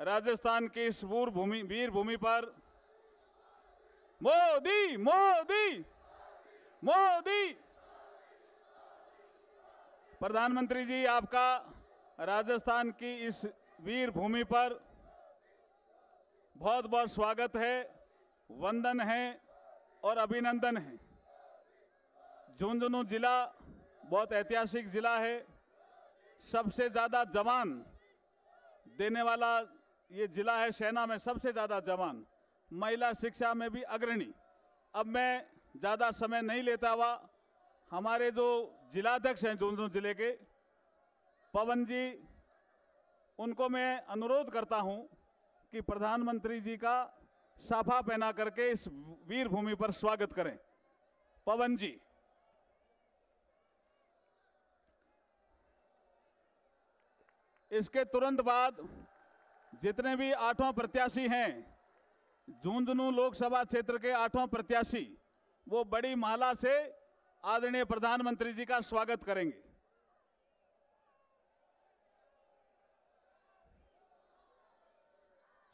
राजस्थान की इस वीर भूमि वीर भूमि पर मोदी मोदी मोदी प्रधानमंत्री जी आपका राजस्थान की इस वीर भूमि पर बहुत बहुत स्वागत है वंदन है और अभिनंदन है झुंझुनू जिला बहुत ऐतिहासिक जिला है सबसे ज़्यादा जवान देने वाला ये जिला है सेना में सबसे ज़्यादा जवान महिला शिक्षा में भी अग्रणी अब मैं ज़्यादा समय नहीं लेता हुआ हमारे जो जिलाध्यक्ष हैं झुंझुनू जिले के पवन जी उनको मैं अनुरोध करता हूं कि प्रधानमंत्री जी का साफा पहना करके इस वीर भूमि पर स्वागत करें पवन जी इसके तुरंत बाद जितने भी आठों प्रत्याशी हैं झुंझुनू लोकसभा क्षेत्र के आठों प्रत्याशी वो बड़ी माला से आदरणीय प्रधानमंत्री जी का स्वागत करेंगे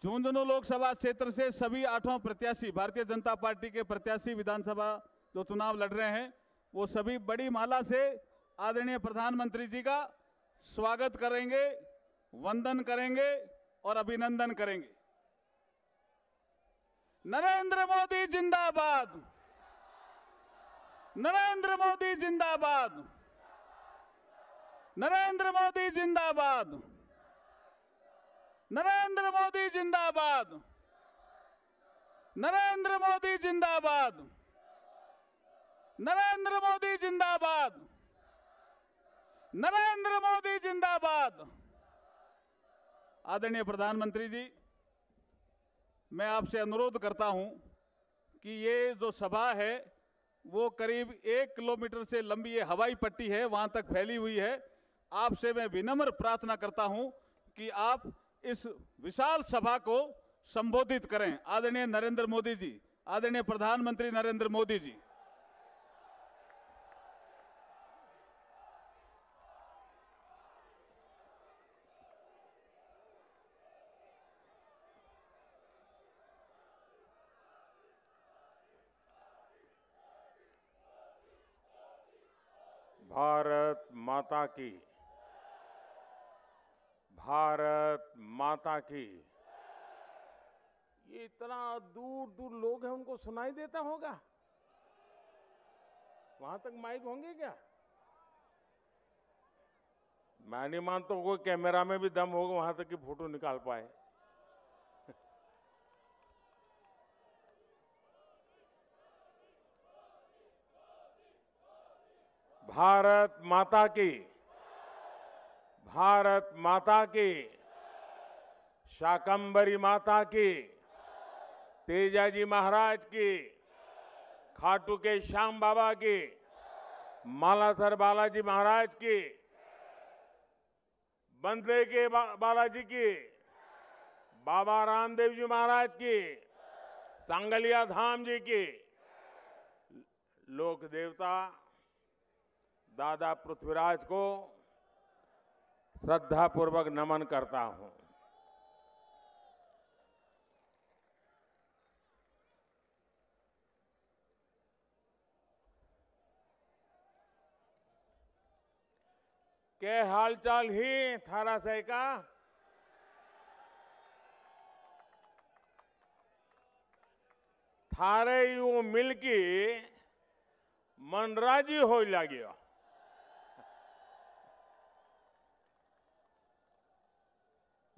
झुंझुनू लोकसभा क्षेत्र से सभी आठों प्रत्याशी भारतीय जनता पार्टी के प्रत्याशी विधानसभा जो चुनाव लड़ रहे हैं वो सभी बड़ी माला से आदरणीय प्रधानमंत्री जी का स्वागत करेंगे वंदन करेंगे और अभिनंदन करेंगे नरेंद्र मोदी जिंदाबाद नरेंद्र मोदी जिंदाबाद नरेंद्र मोदी जिंदाबाद नरेंद्र मोदी जिंदाबाद नरेंद्र मोदी जिंदाबाद नरेंद्र मोदी जिंदाबाद नरेंद्र मोदी जिंदाबाद आदरणीय प्रधानमंत्री जी मैं आपसे अनुरोध करता हूं कि ये जो सभा है वो करीब एक किलोमीटर से लंबी ये हवाई पट्टी है वहां तक फैली हुई है आपसे मैं विनम्र प्रार्थना करता हूं कि आप इस विशाल सभा को संबोधित करें आदरणीय नरेंद्र मोदी जी आदरणीय प्रधानमंत्री नरेंद्र मोदी जी माता की भारत माता की ये इतना दूर दूर लोग हैं उनको सुनाई देता होगा वहां तक माइक होंगे क्या मैं नहीं मानता कोई कैमरा में भी दम होगा वहां तक की फोटो निकाल पाए भारत माता की भारत माता की शाकंबरी माता की तेजाजी महाराज की खाटू के श्याम बाबा की मालासर बालाजी महाराज की बंदले के बा, बालाजी की बाबा रामदेव जी महाराज की सांगलिया धाम जी की लोक देवता दादा पृथ्वीराज को श्रद्धापूर्वक नमन करता हूं के हालचाल ही थारा सही का थारे यू मिलकी मनराजी हो लगियो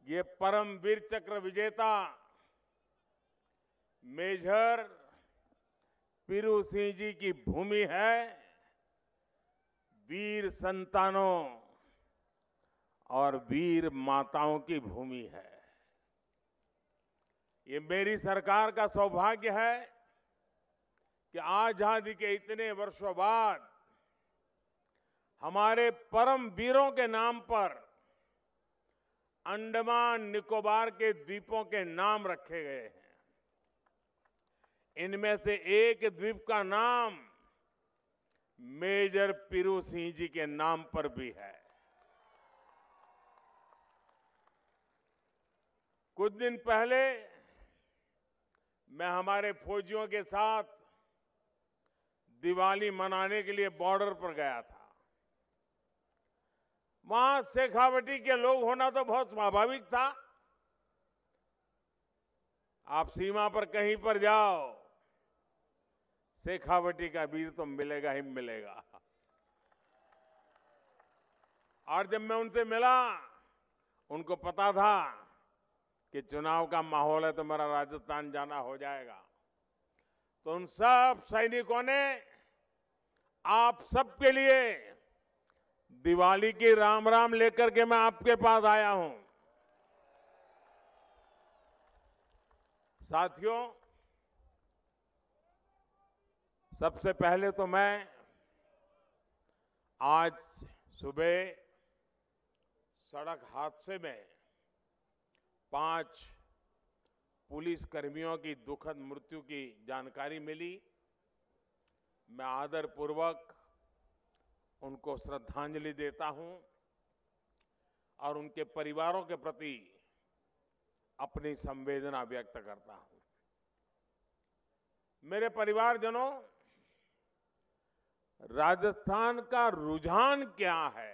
ये परमवीर चक्र विजेता मेजर पीरू सिंह जी की भूमि है वीर संतानों और वीर माताओं की भूमि है ये मेरी सरकार का सौभाग्य है कि आजादी के इतने वर्षों बाद हमारे परम वीरों के नाम पर अंडमान निकोबार के द्वीपों के नाम रखे गए हैं इनमें से एक द्वीप का नाम मेजर पीरू सिंह जी के नाम पर भी है कुछ दिन पहले मैं हमारे फौजियों के साथ दिवाली मनाने के लिए बॉर्डर पर गया था वहां शेखावटी के लोग होना तो बहुत स्वाभाविक था आप सीमा पर कहीं पर जाओ शेखावटी का वीर तो मिलेगा ही मिलेगा और जब मैं उनसे मिला उनको पता था कि चुनाव का माहौल है तो मेरा राजस्थान जाना हो जाएगा तो उन सब सैनिकों ने आप सबके लिए दिवाली की राम राम लेकर के मैं आपके पास आया हूं साथियों सबसे पहले तो मैं आज सुबह सड़क हादसे में पांच पुलिस कर्मियों की दुखद मृत्यु की जानकारी मिली मैं आदरपूर्वक पूर्वक उनको श्रद्धांजलि देता हूं और उनके परिवारों के प्रति अपनी संवेदना व्यक्त करता हूं मेरे परिवारजनों राजस्थान का रुझान क्या है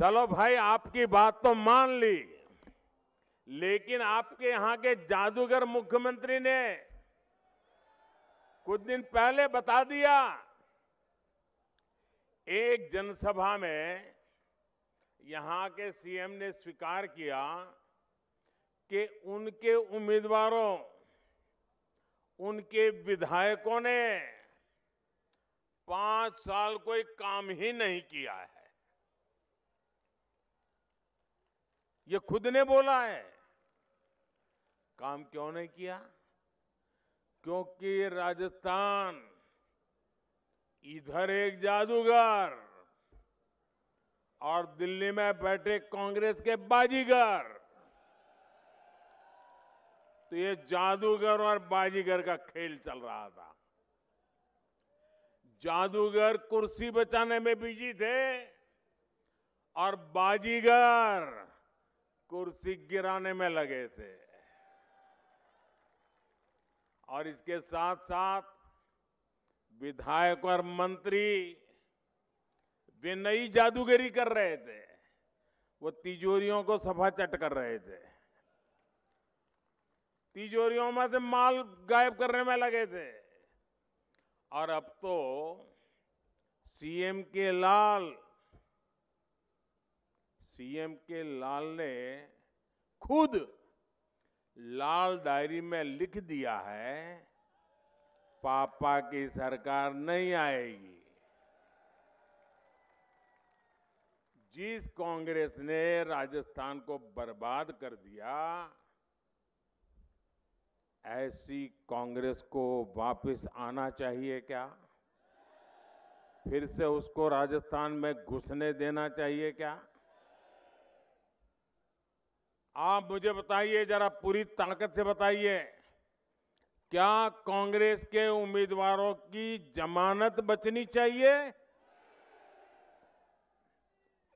चलो भाई आपकी बात तो मान ली लेकिन आपके यहां के जादूगर मुख्यमंत्री ने कुछ दिन पहले बता दिया एक जनसभा में यहां के सीएम ने स्वीकार किया कि उनके उम्मीदवारों उनके विधायकों ने पांच साल कोई काम ही नहीं किया है ये खुद ने बोला है काम क्यों नहीं किया क्योंकि राजस्थान इधर एक जादूगर और दिल्ली में बैठे कांग्रेस के बाजीगर तो ये जादूगर और बाजीगर का खेल चल रहा था जादूगर कुर्सी बचाने में बिजी थे और बाजीगर कुर्सी गिराने में लगे थे और इसके साथ साथ विधायक और मंत्री वे नई जादूगरी कर रहे थे वो तिजोरियों को सफा चट कर रहे थे तिजोरियों में से माल गायब करने में लगे थे और अब तो सीएम के लाल सीएम के लाल ने खुद लाल डायरी में लिख दिया है पापा की सरकार नहीं आएगी जिस कांग्रेस ने राजस्थान को बर्बाद कर दिया ऐसी कांग्रेस को वापस आना चाहिए क्या फिर से उसको राजस्थान में घुसने देना चाहिए क्या आप मुझे बताइए जरा पूरी ताकत से बताइए क्या कांग्रेस के उम्मीदवारों की जमानत बचनी चाहिए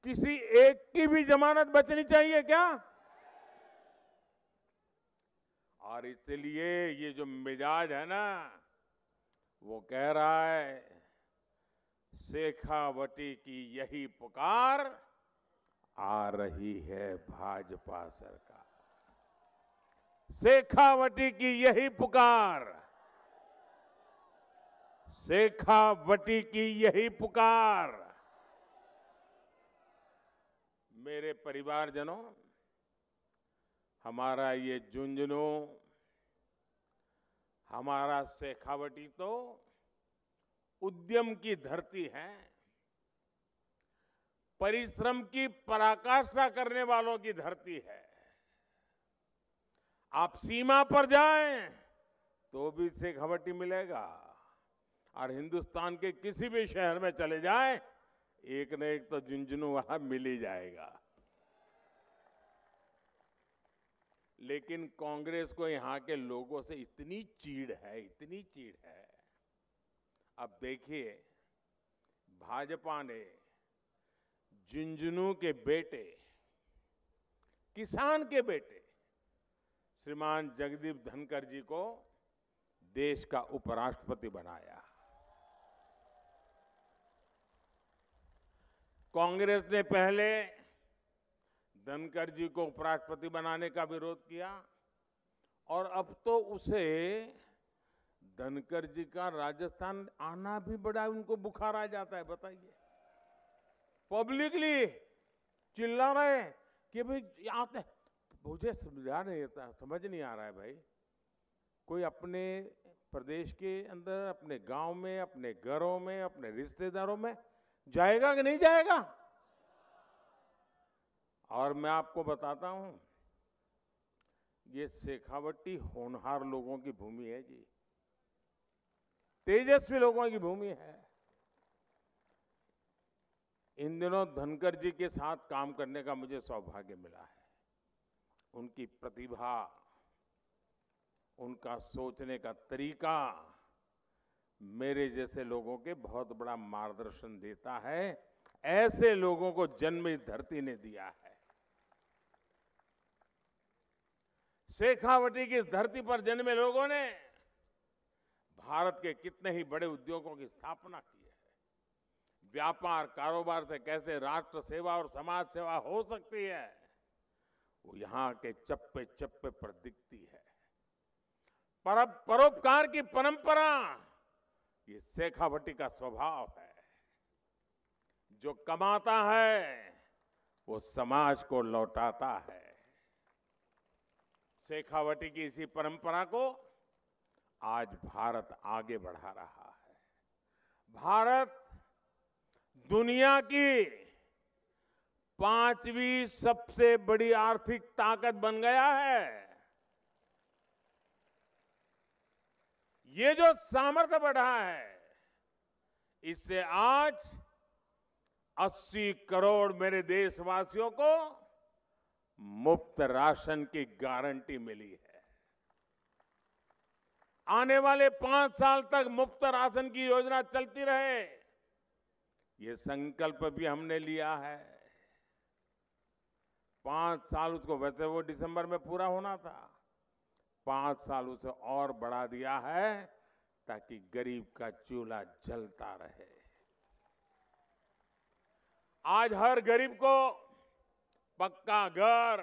किसी एक की भी जमानत बचनी चाहिए क्या और इसलिए ये जो मिजाज है ना वो कह रहा है शेखावटी की यही पुकार आ रही है भाजपा सरकार शेखावटी की यही पुकार शेखावटी की यही पुकार मेरे परिवारजनों हमारा ये झुंझुनू हमारा शेखावटी तो उद्यम की धरती है परिश्रम की पराकाष्ठा करने वालों की धरती है आप सीमा पर जाएं तो भी घबटी मिलेगा और हिंदुस्तान के किसी भी शहर में चले जाएं एक न एक तो झुंझुनू वहां मिल ही जाएगा लेकिन कांग्रेस को यहां के लोगों से इतनी चीड़ है इतनी चीड़ है अब देखिए भाजपा ने झुंझुनू के बेटे किसान के बेटे श्रीमान जगदीप धनकर जी को देश का उपराष्ट्रपति बनाया कांग्रेस ने पहले धनकर जी को उपराष्ट्रपति बनाने का विरोध किया और अब तो उसे धनकर जी का राजस्थान आना भी बड़ा उनको बुखार आ जाता है बताइए पब्लिकली चिल्ला रहे हैं कि भाई आते मुझे समझा नहीं आता समझ नहीं आ रहा है भाई कोई अपने प्रदेश के अंदर अपने गांव में अपने घरों में अपने रिश्तेदारों में जाएगा कि नहीं जाएगा और मैं आपको बताता हूं ये शेखावटी होनहार लोगों की भूमि है जी तेजस्वी लोगों की भूमि है इन दिनों धनकर जी के साथ काम करने का मुझे सौभाग्य मिला है उनकी प्रतिभा उनका सोचने का तरीका मेरे जैसे लोगों के बहुत बड़ा मार्गदर्शन देता है ऐसे लोगों को जन्म इस धरती ने दिया है शेखावटी की इस धरती पर जन्मे लोगों ने भारत के कितने ही बड़े उद्योगों की स्थापना की व्यापार कारोबार से कैसे राष्ट्र सेवा और समाज सेवा हो सकती है वो यहां के चप्पे चप्पे पर दिखती है पर परोपकार की परंपरा ये शेखावटी का स्वभाव है जो कमाता है वो समाज को लौटाता है शेखावटी की इसी परंपरा को आज भारत आगे बढ़ा रहा है भारत दुनिया की पांचवी सबसे बड़ी आर्थिक ताकत बन गया है ये जो सामर्थ्य बढ़ा है इससे आज 80 करोड़ मेरे देशवासियों को मुफ्त राशन की गारंटी मिली है आने वाले पांच साल तक मुफ्त राशन की योजना चलती रहे ये संकल्प भी हमने लिया है पांच साल उसको वैसे वो दिसंबर में पूरा होना था पांच साल उसे और बढ़ा दिया है ताकि गरीब का चूल्हा जलता रहे आज हर गरीब को पक्का घर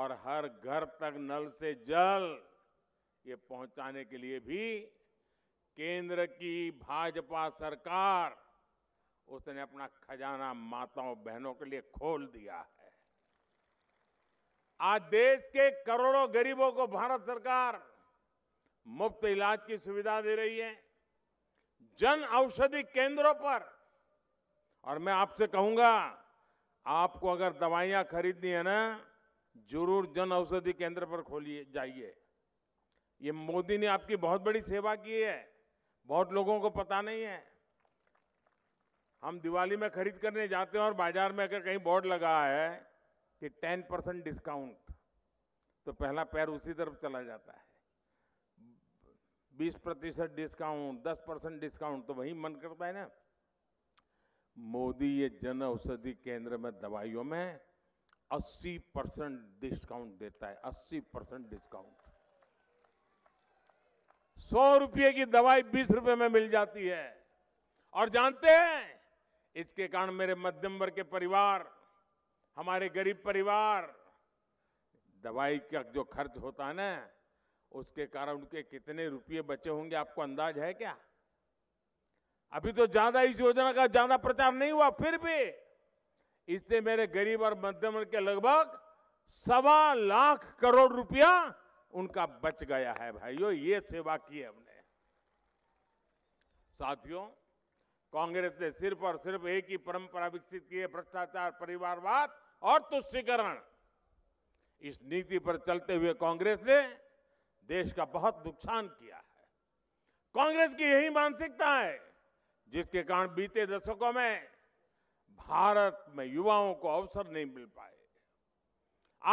और हर घर तक नल से जल ये पहुंचाने के लिए भी केंद्र की भाजपा सरकार उसने अपना खजाना माताओं बहनों के लिए खोल दिया है आज देश के करोड़ों गरीबों को भारत सरकार मुफ्त इलाज की सुविधा दे रही है जन औषधि केंद्रों पर और मैं आपसे कहूंगा आपको अगर दवाइयां खरीदनी है ना जरूर जन औषधि केंद्र पर खोलिए जाइए ये मोदी ने आपकी बहुत बड़ी सेवा की है बहुत लोगों को पता नहीं है हम दिवाली में खरीद करने जाते हैं और बाजार में अगर कहीं बोर्ड लगा है कि टेन परसेंट डिस्काउंट तो पहला पैर उसी तरफ चला जाता है बीस प्रतिशत डिस्काउंट दस परसेंट डिस्काउंट तो वही मन करता है ना मोदी ये जन औषधि केंद्र में दवाइयों में 80 परसेंट डिस्काउंट देता है 80 परसेंट डिस्काउंट सौ रुपये की दवाई बीस रुपये में मिल जाती है और जानते हैं इसके कारण मेरे मध्यम वर्ग के परिवार हमारे गरीब परिवार दवाई का जो खर्च होता है ना उसके कारण उनके कितने रुपये बचे होंगे आपको अंदाज है क्या अभी तो ज्यादा इस योजना का ज्यादा प्रचार नहीं हुआ फिर भी इससे मेरे गरीब और मध्यम वर्ग के लगभग सवा लाख करोड़ रुपया उनका बच गया है भाइयों ये सेवा की है हमने साथियों कांग्रेस ने सिर्फ और सिर्फ एक ही परंपरा विकसित की है भ्रष्टाचार परिवारवाद और तुष्टिकरण इस नीति पर चलते हुए कांग्रेस ने देश का बहुत नुकसान किया है कांग्रेस की यही मानसिकता है जिसके कारण बीते दशकों में भारत में युवाओं को अवसर नहीं मिल पाए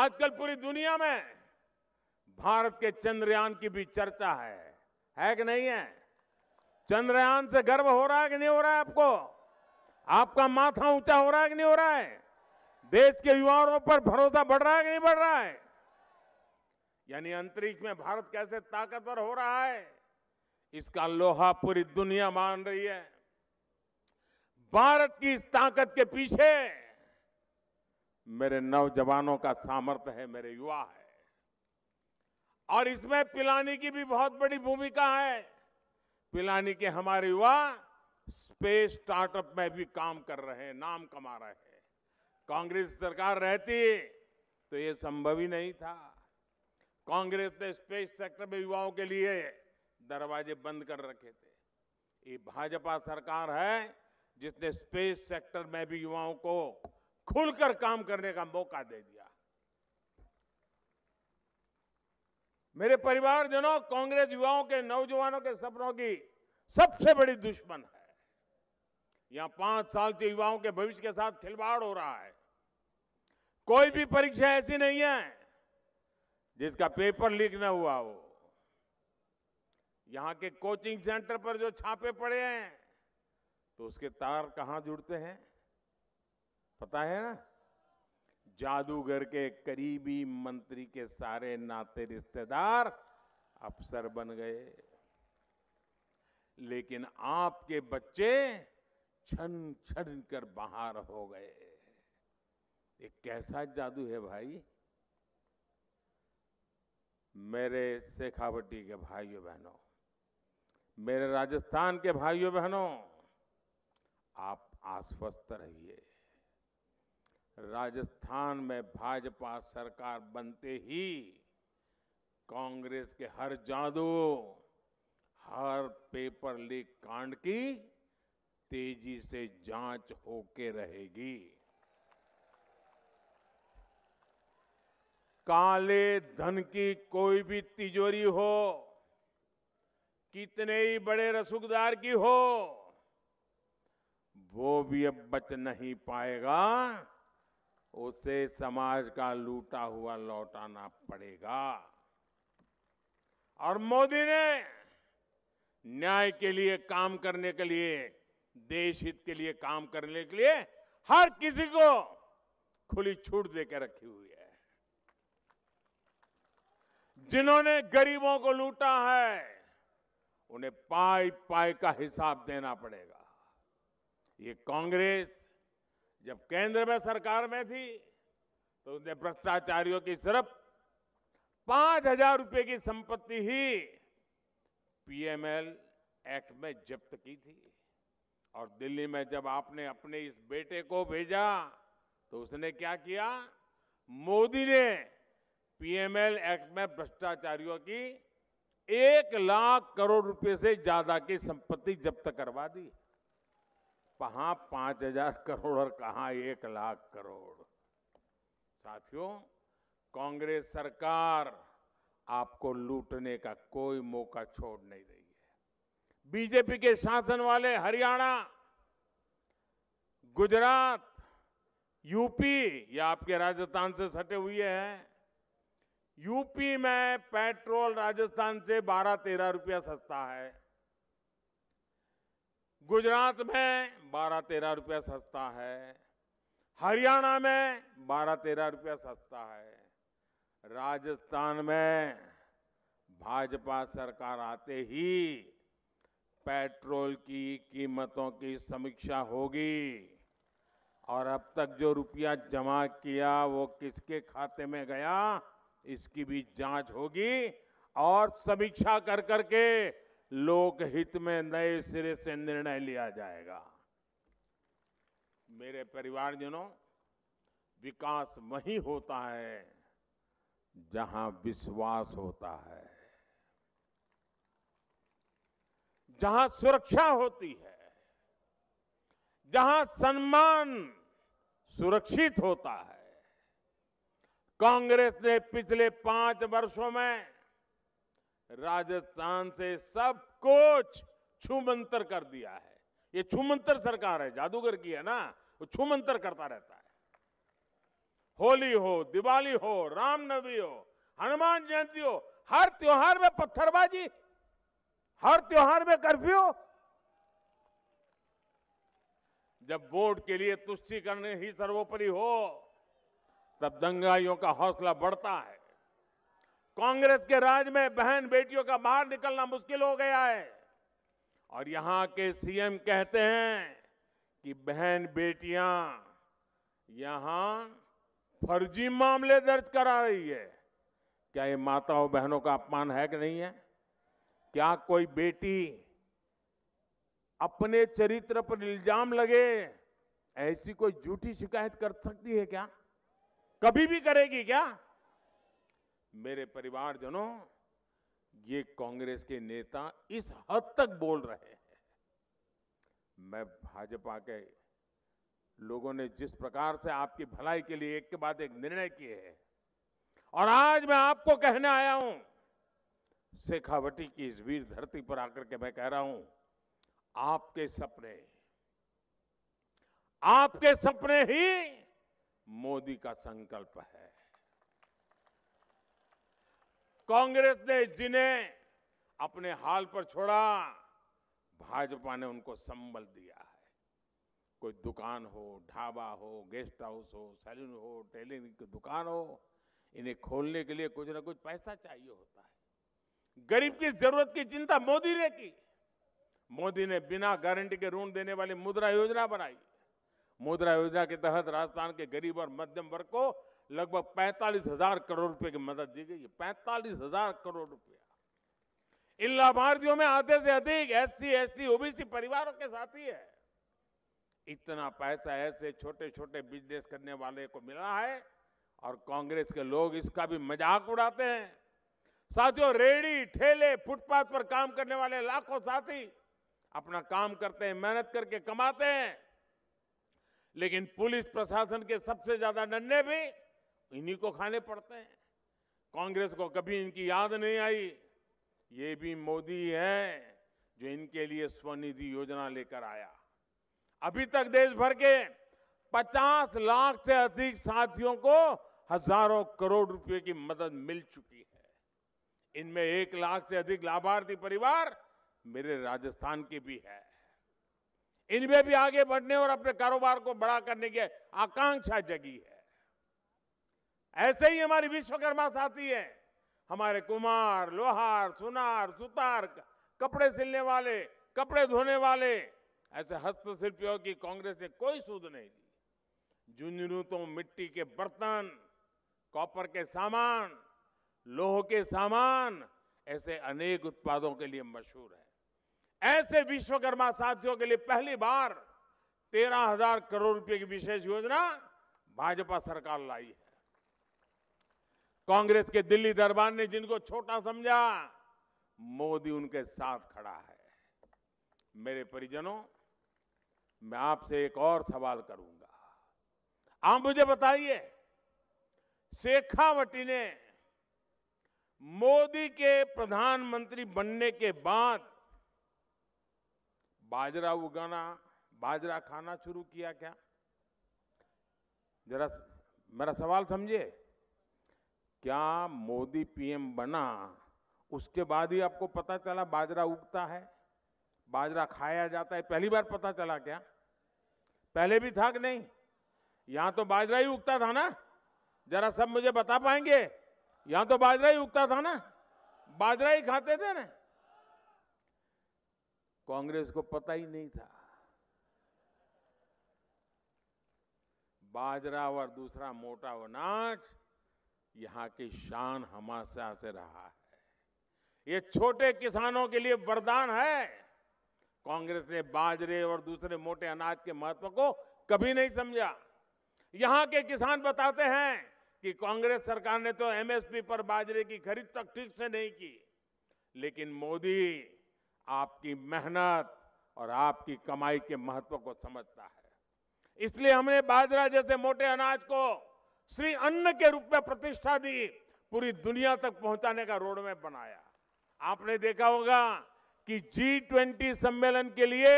आजकल पूरी दुनिया में भारत के चंद्रयान की भी चर्चा है है कि नहीं है चंद्रयान से गर्व हो रहा है कि नहीं हो रहा है आपको आपका माथा ऊंचा हो रहा है कि नहीं हो रहा है देश के युवाओं पर भरोसा बढ़ रहा है कि नहीं बढ़ रहा है यानी अंतरिक्ष में भारत कैसे ताकतवर हो रहा है इसका लोहा पूरी दुनिया मान रही है भारत की इस ताकत के पीछे मेरे नौजवानों का सामर्थ्य है मेरे युवा है और इसमें पिलानी की भी बहुत बड़ी भूमिका है पिलानी के हमारे युवा स्पेस स्टार्टअप में भी काम कर रहे हैं नाम कमा रहे हैं कांग्रेस सरकार रहती तो ये संभव ही नहीं था कांग्रेस ने स्पेस सेक्टर में युवाओं के लिए दरवाजे बंद कर रखे थे ये भाजपा सरकार है जिसने स्पेस सेक्टर में भी युवाओं को खुलकर काम करने का मौका दे दिया मेरे परिवारजनों कांग्रेस युवाओं के नौजवानों के सपनों की सबसे बड़ी दुश्मन है यहां पांच साल से युवाओं के भविष्य के साथ खिलवाड़ हो रहा है कोई भी परीक्षा ऐसी नहीं है जिसका पेपर लीक न हुआ हो यहाँ के कोचिंग सेंटर पर जो छापे पड़े हैं तो उसके तार कहां जुड़ते हैं पता है ना जादूगर के करीबी मंत्री के सारे नाते रिश्तेदार अफसर बन गए लेकिन आपके बच्चे छन छन कर बाहर हो गए ये कैसा जादू है भाई मेरे शेखावटी के भाइयों बहनों मेरे राजस्थान के भाइयों बहनों आप आश्वस्त रहिए राजस्थान में भाजपा सरकार बनते ही कांग्रेस के हर जादू हर पेपर लीक कांड की तेजी से जांच होके रहेगी काले धन की कोई भी तिजोरी हो कितने ही बड़े रसूखदार की हो वो भी अब बच नहीं पाएगा उसे समाज का लूटा हुआ लौटाना पड़ेगा और मोदी ने न्याय के लिए काम करने के लिए देश हित के लिए काम करने के लिए हर किसी को खुली छूट देकर रखी हुई है जिन्होंने गरीबों को लूटा है उन्हें पाई पाई का हिसाब देना पड़ेगा ये कांग्रेस जब केंद्र में सरकार में थी तो उसने भ्रष्टाचारियों की सिर्फ पांच हजार रुपये की संपत्ति ही पीएमएल एक्ट में जब्त की थी और दिल्ली में जब आपने अपने इस बेटे को भेजा तो उसने क्या किया मोदी ने पीएमएल एक्ट में भ्रष्टाचारियों की एक लाख करोड़ रुपए से ज्यादा की संपत्ति जब्त करवा दी कहा पांच हजार करोड़ और कहा एक लाख करोड़ साथियों कांग्रेस सरकार आपको लूटने का कोई मौका छोड़ नहीं रही है बीजेपी के शासन वाले हरियाणा गुजरात यूपी या आपके राजस्थान से सटे हुए हैं यूपी में पेट्रोल राजस्थान से 12-13 रुपया सस्ता है गुजरात में बारह तेरह रुपया सस्ता है हरियाणा में बारह तेरह रुपया सस्ता है राजस्थान में भाजपा सरकार आते ही पेट्रोल की कीमतों की समीक्षा होगी और अब तक जो रुपया जमा किया वो किसके खाते में गया इसकी भी जांच होगी और समीक्षा कर करके लोकहित में नए सिरे से निर्णय लिया जाएगा मेरे परिवारजनों विकास वही होता है जहां विश्वास होता है जहां सुरक्षा होती है जहां सम्मान सुरक्षित होता है कांग्रेस ने पिछले पांच वर्षों में राजस्थान से सब कुछ छुमंतर कर दिया है ये छुमंतर सरकार है जादूगर की है ना वो छुमंतर करता रहता है होली हो दिवाली हो रामनवमी हो हनुमान जयंती हो हर त्योहार में पत्थरबाजी हर त्योहार में कर्फ्यू जब वोट के लिए तुष्टिकरण ही सर्वोपरि हो तब दंगाइयों का हौसला बढ़ता है कांग्रेस के राज में बहन बेटियों का बाहर निकलना मुश्किल हो गया है और यहाँ के सीएम कहते हैं कि बहन बेटियां यहां फर्जी मामले दर्ज करा रही है क्या ये माताओं बहनों का अपमान है कि नहीं है क्या कोई बेटी अपने चरित्र पर इल्जाम लगे ऐसी कोई झूठी शिकायत कर सकती है क्या कभी भी करेगी क्या मेरे परिवारजनों ये कांग्रेस के नेता इस हद तक बोल रहे हैं मैं भाजपा के लोगों ने जिस प्रकार से आपकी भलाई के लिए एक के बाद एक निर्णय किए हैं और आज मैं आपको कहने आया हूं शेखावटी की इस वीर धरती पर आकर के मैं कह रहा हूं आपके सपने आपके सपने ही मोदी का संकल्प है कांग्रेस ने जिन्हें अपने हाल पर छोड़ा भाजपा ने उनको संबल दिया है कोई दुकान हो ढाबा हो गेस्ट हाउस हो सैलून हो टेलरिंग की दुकान हो इन्हें खोलने के लिए कुछ ना कुछ पैसा चाहिए होता है गरीब की जरूरत की चिंता मोदी ने की मोदी ने बिना गारंटी के ऋण देने वाली मुद्रा योजना बनाई मुद्रा योजना के तहत राजस्थान के गरीब और मध्यम वर्ग को लगभग पैंतालीस हजार करोड़ रुपए की मदद दी गई है पैंतालीस हजार करोड़ रुपया इन लाभार्थियों में आधे से अधिक एस सी ओबीसी परिवारों के साथी है इतना पैसा ऐसे छोटे छोटे बिजनेस करने वाले को मिला है और कांग्रेस के लोग इसका भी मजाक उड़ाते हैं साथियों रेडी ठेले फुटपाथ पर काम करने वाले लाखों साथी अपना काम करते हैं मेहनत करके कमाते हैं लेकिन पुलिस प्रशासन के सबसे ज्यादा डरने भी इन्हीं को खाने पड़ते हैं कांग्रेस को कभी इनकी याद नहीं आई ये भी मोदी है जो इनके लिए स्वनिधि योजना लेकर आया अभी तक देश भर के 50 लाख से अधिक साथियों को हजारों करोड़ रुपए की मदद मिल चुकी है इनमें एक लाख से अधिक लाभार्थी परिवार मेरे राजस्थान के भी है इनमें भी आगे बढ़ने और अपने कारोबार को बड़ा करने की आकांक्षा जगी है ऐसे ही हमारी विश्वकर्मा साथी है हमारे कुमार लोहार सुनार सुतार कपड़े सिलने वाले कपड़े धोने वाले ऐसे हस्तशिल्पियों की कांग्रेस ने कोई सूद नहीं दी झुंझुनू तो मिट्टी के बर्तन कॉपर के सामान लोह के सामान ऐसे अनेक उत्पादों के लिए मशहूर है ऐसे विश्वकर्मा साथियों के लिए पहली बार तेरह हजार करोड़ रुपए की विशेष योजना भाजपा सरकार लाई है कांग्रेस के दिल्ली दरबार ने जिनको छोटा समझा मोदी उनके साथ खड़ा है मेरे परिजनों मैं आपसे एक और सवाल करूंगा आप मुझे बताइए शेखावटी ने मोदी के प्रधानमंत्री बनने के बाद बाजरा उगाना बाजरा खाना शुरू किया क्या जरा मेरा सवाल समझे क्या मोदी पीएम बना उसके बाद ही आपको पता चला बाजरा उगता है बाजरा खाया जाता है पहली बार पता चला क्या पहले भी था कि नहीं यहाँ तो बाजरा ही उगता था ना जरा सब मुझे बता पाएंगे यहाँ तो बाजरा ही उगता था ना बाजरा ही खाते थे ना कांग्रेस को पता ही नहीं था बाजरा और दूसरा मोटा अनाज यहाँ की शान हमाशा से रहा है ये छोटे किसानों के लिए वरदान है कांग्रेस ने बाजरे और दूसरे मोटे अनाज के महत्व को कभी नहीं समझा यहाँ के किसान बताते हैं कि कांग्रेस सरकार ने तो एमएसपी पर बाजरे की खरीद तक ठीक से नहीं की लेकिन मोदी आपकी मेहनत और आपकी कमाई के महत्व को समझता है इसलिए हमने बाजरा जैसे मोटे अनाज को श्री अन्न के रूप में प्रतिष्ठा दी पूरी दुनिया तक पहुंचाने का रोड मैप बनाया आपने देखा होगा कि जी ट्वेंटी सम्मेलन के लिए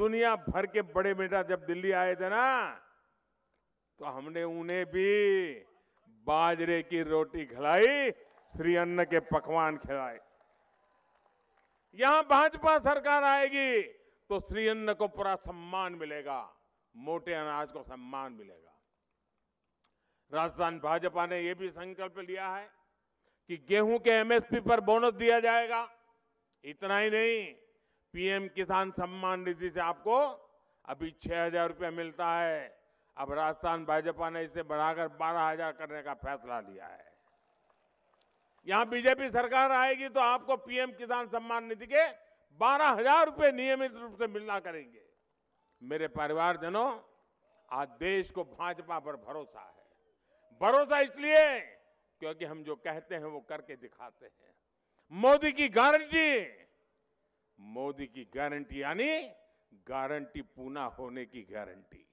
दुनिया भर के बड़े बेटा जब दिल्ली आए थे ना तो हमने उन्हें भी बाजरे की रोटी खिलाई श्री अन्न के पकवान खिलाए यहां भाजपा सरकार आएगी तो श्री अन्न को पूरा सम्मान मिलेगा मोटे अनाज को सम्मान मिलेगा राजस्थान भाजपा ने यह भी संकल्प लिया है कि गेहूं के एमएसपी पर बोनस दिया जाएगा इतना ही नहीं पीएम किसान सम्मान निधि से आपको अभी छह हजार रुपया मिलता है अब राजस्थान भाजपा ने इसे बढ़ाकर बारह हजार करने का फैसला लिया है यहां बीजेपी सरकार आएगी तो आपको पीएम किसान सम्मान निधि के बारह हजार रुपये नियमित रूप से मिलना करेंगे मेरे परिवारजनों आज देश को भाजपा पर भरोसा है भरोसा इसलिए क्योंकि हम जो कहते हैं वो करके दिखाते हैं मोदी की गारंटी मोदी की गारंटी यानी गारंटी पूना होने की गारंटी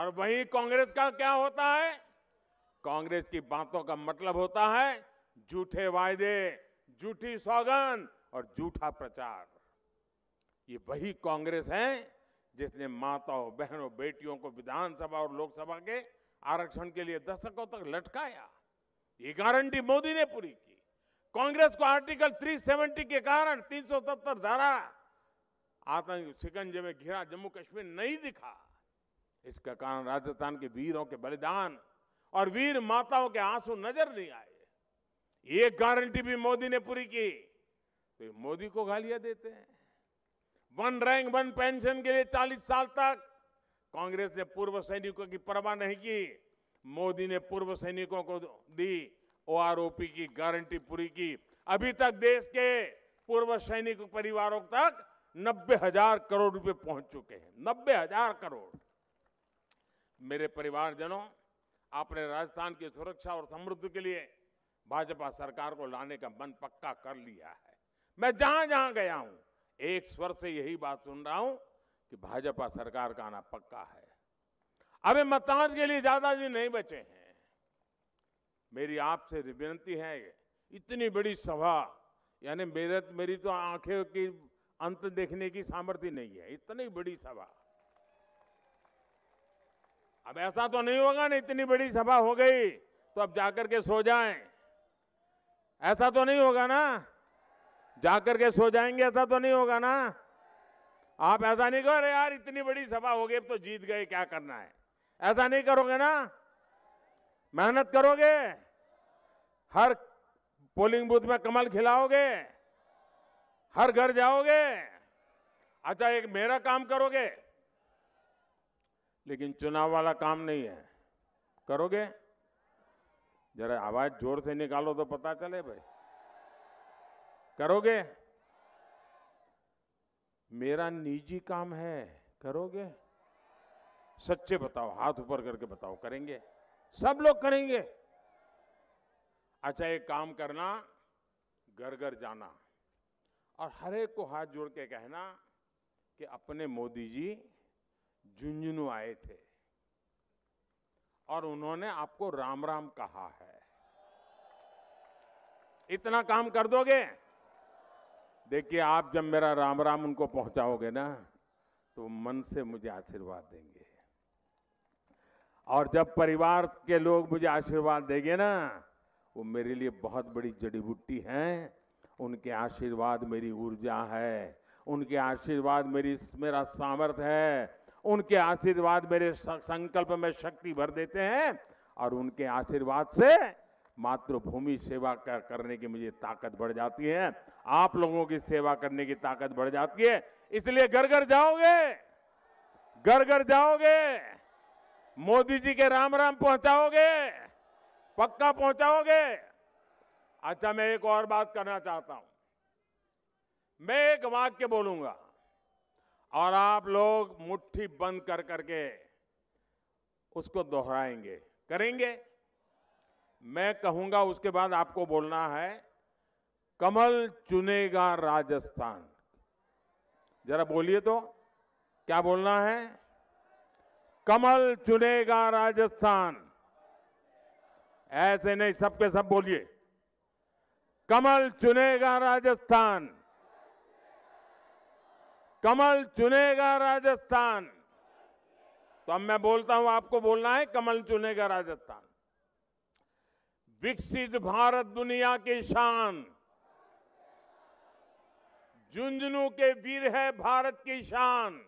और वहीं कांग्रेस का क्या होता है कांग्रेस की बातों का मतलब होता है झूठे वायदे झूठी सौगंध और झूठा प्रचार ये वही कांग्रेस है जिसने माताओं बहनों बेटियों को विधानसभा और लोकसभा के आरक्षण के लिए दशकों तक लटकाया ये गारंटी मोदी ने पूरी की कांग्रेस को आर्टिकल 370 के कारण 370 धारा आतंक शिकंजे में घिरा जम्मू कश्मीर नहीं दिखा इसका कारण राजस्थान के वीरों के बलिदान और वीर माताओं के आंसू नजर नहीं आए ये गारंटी भी मोदी ने पूरी की तो मोदी को गालियां देते हैं वन रैंक वन पेंशन के लिए 40 साल तक कांग्रेस ने पूर्व सैनिकों की परवाह नहीं की मोदी ने पूर्व सैनिकों को दी ओआरओपी की गारंटी पूरी की अभी तक देश के पूर्व सैनिक परिवारों तक नब्बे हजार करोड़ रुपए पहुंच चुके हैं नब्बे हजार करोड़ मेरे परिवारजनों आपने राजस्थान की सुरक्षा और समृद्धि के लिए भाजपा सरकार को लाने का मन पक्का कर लिया है मैं जहां जहां गया हूं एक स्वर से यही बात सुन रहा हूं कि भाजपा सरकार का आना पक्का है अभी मतदान के लिए ज्यादा दिन नहीं बचे हैं मेरी आपसे विनती है इतनी बड़ी सभा यानी मेरे मेरी तो आंखें की अंत देखने की सामर्थ्य नहीं है इतनी बड़ी सभा अब ऐसा तो नहीं होगा ना इतनी बड़ी सभा हो गई तो अब जाकर के सो जाएं ऐसा तो नहीं होगा ना जाकर के सो जाएंगे ऐसा तो नहीं होगा ना आप ऐसा नहीं करो यार इतनी बड़ी सभा हो गई तो जीत गए क्या करना है ऐसा नहीं करोगे ना मेहनत करोगे हर पोलिंग बूथ में कमल खिलाओगे हर घर जाओगे अच्छा एक मेरा काम करोगे लेकिन चुनाव वाला काम नहीं है करोगे जरा आवाज जोर से निकालो तो पता चले भाई करोगे मेरा निजी काम है करोगे सच्चे बताओ हाथ ऊपर करके बताओ करेंगे सब लोग करेंगे अच्छा एक काम करना घर घर जाना और हर एक को हाथ जोड़ के कहना कि अपने मोदी जी झुंझुनू आए थे और उन्होंने आपको राम राम कहा है इतना काम कर दोगे देखिए आप जब मेरा राम राम उनको पहुंचाओगे ना तो मन से मुझे आशीर्वाद देंगे और जब परिवार के लोग मुझे आशीर्वाद देंगे ना वो मेरे लिए बहुत बड़ी जड़ी बूटी हैं उनके आशीर्वाद मेरी ऊर्जा है उनके आशीर्वाद मेरी मेरा सामर्थ्य है उनके आशीर्वाद मेरे संकल्प में शक्ति भर देते हैं और उनके आशीर्वाद से मातृभूमि सेवा करने की मुझे ताकत बढ़ जाती है आप लोगों की सेवा करने की ताकत बढ़ जाती है इसलिए घर घर जाओगे घर घर जाओगे मोदी जी के राम राम पहुंचाओगे पक्का पहुंचाओगे अच्छा मैं एक और बात करना चाहता हूं मैं एक वाक्य बोलूंगा और आप लोग मुट्ठी बंद कर करके उसको दोहराएंगे करेंगे मैं कहूंगा उसके बाद आपको बोलना है कमल चुनेगा राजस्थान जरा बोलिए तो क्या बोलना है कमल चुनेगा राजस्थान ऐसे नहीं सबके सब बोलिए कमल चुनेगा राजस्थान कमल चुनेगा राजस्थान तो अब मैं बोलता हूं आपको बोलना है कमल चुनेगा राजस्थान विकसित भारत दुनिया की शान झुंझुनू के वीर है भारत की शान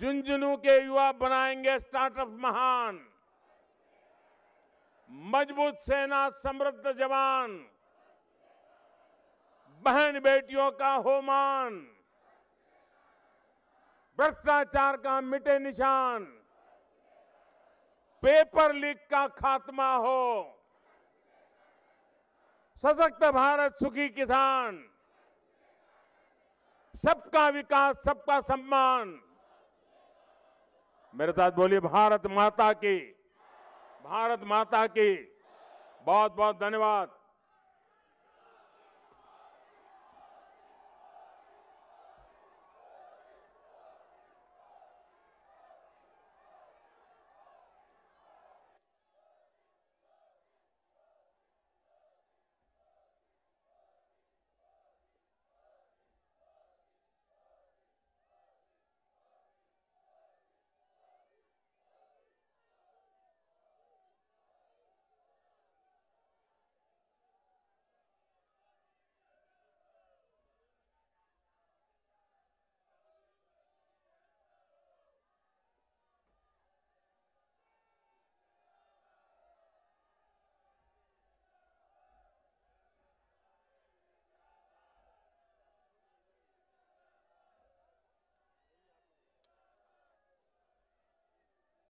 झुंझुनू के युवा बनाएंगे स्टार्टअप महान मजबूत सेना समृद्ध जवान बहन बेटियों का होमान भ्रष्टाचार का मिटे निशान पेपर लीक का खात्मा हो सशक्त भारत सुखी किसान सबका विकास सबका सम्मान मेरे साथ बोलिए भारत माता की भारत माता की बहुत बहुत धन्यवाद